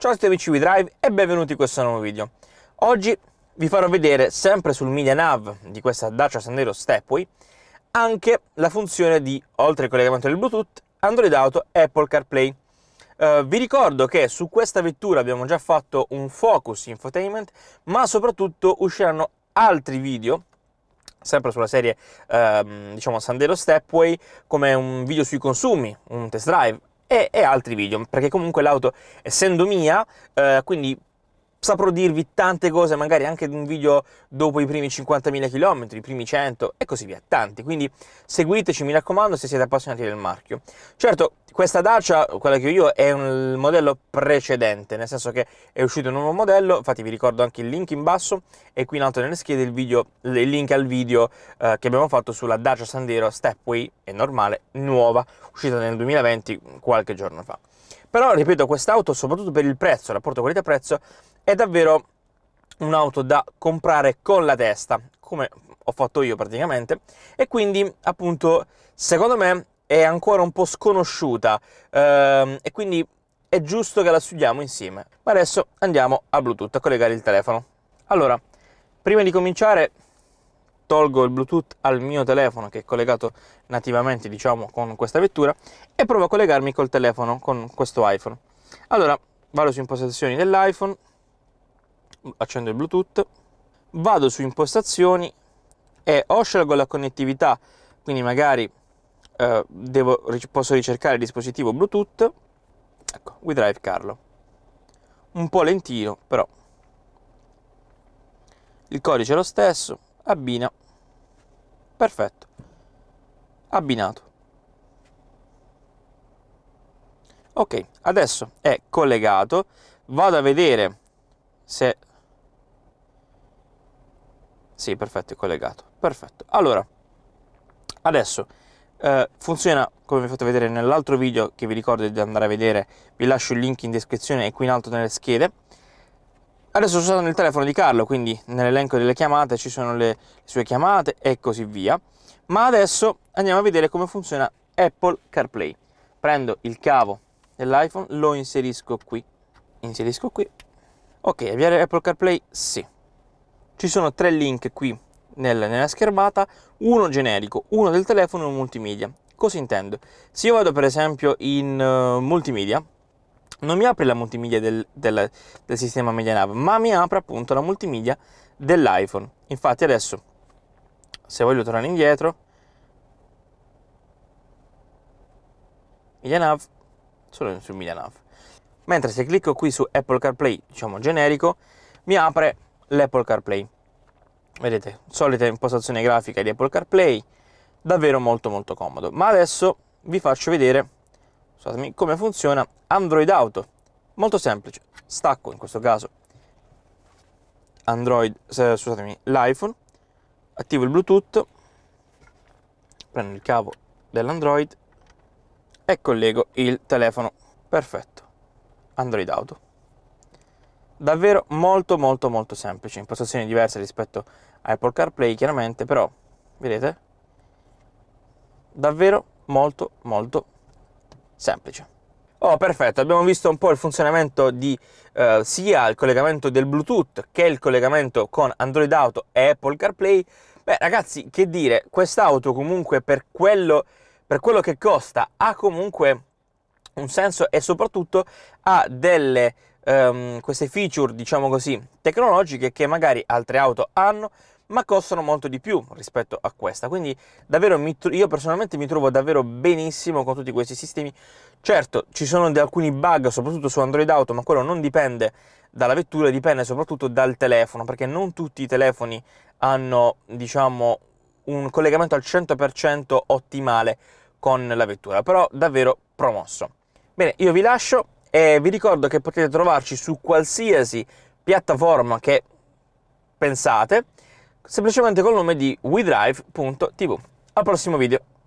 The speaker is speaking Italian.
Ciao a tutti amici WeDrive e benvenuti in questo nuovo video. Oggi vi farò vedere, sempre sul media nav di questa Dacia Sandero Stepway, anche la funzione di, oltre al collegamento del Bluetooth, Android Auto e Apple CarPlay. Uh, vi ricordo che su questa vettura abbiamo già fatto un focus infotainment, ma soprattutto usciranno altri video sempre sulla serie ehm, diciamo Sandero Stepway come un video sui consumi, un test drive e, e altri video, perché comunque l'auto essendo mia, eh, quindi saprò dirvi tante cose, magari anche in un video dopo i primi 50.000 km, i primi 100 e così via, tanti. Quindi seguiteci, mi raccomando, se siete appassionati del marchio. Certo, questa Dacia, quella che ho io, è un modello precedente, nel senso che è uscito un nuovo modello, infatti vi ricordo anche il link in basso e qui in alto nelle schede il, video, il link al video eh, che abbiamo fatto sulla Dacia Sandero Stepway, è normale, nuova, uscita nel 2020 qualche giorno fa. Però, ripeto, quest'auto, soprattutto per il prezzo, rapporto qualità-prezzo, è davvero un'auto da comprare con la testa, come ho fatto io praticamente, e quindi appunto secondo me è ancora un po' sconosciuta ehm, e quindi è giusto che la studiamo insieme. Ma adesso andiamo a Bluetooth a collegare il telefono. Allora, prima di cominciare tolgo il Bluetooth al mio telefono che è collegato nativamente, diciamo, con questa vettura e provo a collegarmi col telefono con questo iPhone. Allora, vado su impostazioni dell'iPhone, accendo il Bluetooth, vado su impostazioni e o scelgo la connettività, quindi magari eh, devo, posso ricercare il dispositivo Bluetooth, ecco, WeDrive Carlo. Un po' lentino, però. Il codice è lo stesso, abbina. Perfetto. Abbinato. Ok, adesso è collegato. Vado a vedere se... Sì, perfetto, è collegato. Perfetto. Allora, adesso eh, funziona come vi ho fatto vedere nell'altro video che vi ricordo di andare a vedere. Vi lascio il link in descrizione e qui in alto nelle schede. Adesso sono nel telefono di Carlo, quindi nell'elenco delle chiamate ci sono le sue chiamate e così via. Ma adesso andiamo a vedere come funziona Apple CarPlay. Prendo il cavo dell'iPhone, lo inserisco qui. Inserisco qui. Ok, avviare Apple CarPlay? Sì. Ci sono tre link qui nella schermata, uno generico, uno del telefono e uno multimedia. Cosa intendo? Se io vado per esempio in uh, multimedia, non mi apre la multimedia del, del, del sistema MediaNav, ma mi apre appunto la multimedia dell'iPhone. Infatti adesso, se voglio tornare indietro, MediaNav, sono solo su Media Mentre se clicco qui su Apple CarPlay, diciamo generico, mi apre l'Apple CarPlay. Vedete, solita impostazione grafica di Apple CarPlay, davvero molto molto comodo. Ma adesso vi faccio vedere scusatemi, come funziona Android Auto. Molto semplice, stacco in questo caso Android, scusatemi, l'iPhone, attivo il Bluetooth, prendo il cavo dell'Android e collego il telefono. Perfetto, Android Auto. Davvero molto molto molto semplice, impostazioni diverse rispetto a Apple CarPlay chiaramente, però vedete? Davvero molto molto semplice semplice. Oh, perfetto, abbiamo visto un po' il funzionamento di eh, sia il collegamento del Bluetooth che il collegamento con Android Auto e Apple CarPlay. Beh, ragazzi, che dire, quest'auto comunque per quello, per quello che costa ha comunque un senso e soprattutto ha delle, um, queste feature, diciamo così, tecnologiche che magari altre auto hanno, ma costano molto di più rispetto a questa. Quindi davvero mi, io personalmente mi trovo davvero benissimo con tutti questi sistemi. Certo, ci sono alcuni bug, soprattutto su Android Auto, ma quello non dipende dalla vettura, dipende soprattutto dal telefono, perché non tutti i telefoni hanno, diciamo, un collegamento al 100% ottimale con la vettura, però davvero promosso. Bene, io vi lascio e vi ricordo che potete trovarci su qualsiasi piattaforma che pensate semplicemente col nome di WeDrive.tv. Al prossimo video!